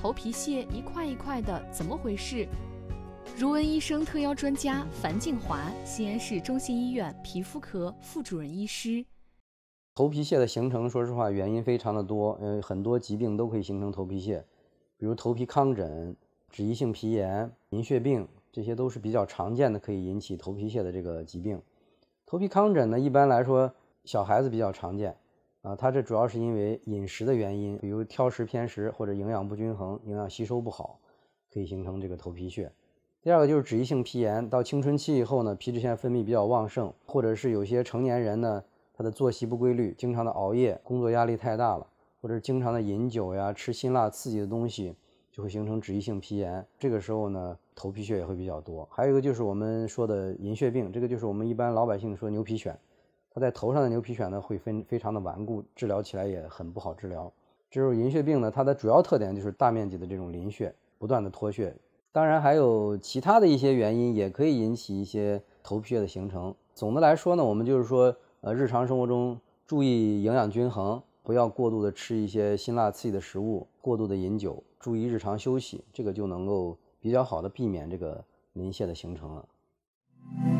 头皮屑一块一块的，怎么回事？如文医生特邀专家樊静华，西安市中心医院皮肤科副主任医师。头皮屑的形成，说实话，原因非常的多。嗯，很多疾病都可以形成头皮屑，比如头皮糠疹、脂溢性皮炎、银屑病，这些都是比较常见的可以引起头皮屑的这个疾病。头皮糠疹呢，一般来说，小孩子比较常见。啊，它这主要是因为饮食的原因，比如挑食偏食或者营养不均衡、营养吸收不好，可以形成这个头皮屑。第二个就是脂溢性皮炎，到青春期以后呢，皮脂腺分泌比较旺盛，或者是有些成年人呢，他的作息不规律，经常的熬夜，工作压力太大了，或者经常的饮酒呀、吃辛辣刺激的东西，就会形成脂溢性皮炎。这个时候呢，头皮屑也会比较多。还有一个就是我们说的银屑病，这个就是我们一般老百姓说牛皮癣。它在头上的牛皮癣呢，会分非常的顽固，治疗起来也很不好治疗。这种银屑病呢，它的主要特点就是大面积的这种鳞屑不断的脱屑，当然还有其他的一些原因也可以引起一些头皮屑的形成。总的来说呢，我们就是说，呃，日常生活中注意营养均衡，不要过度的吃一些辛辣刺激的食物，过度的饮酒，注意日常休息，这个就能够比较好的避免这个鳞屑的形成了。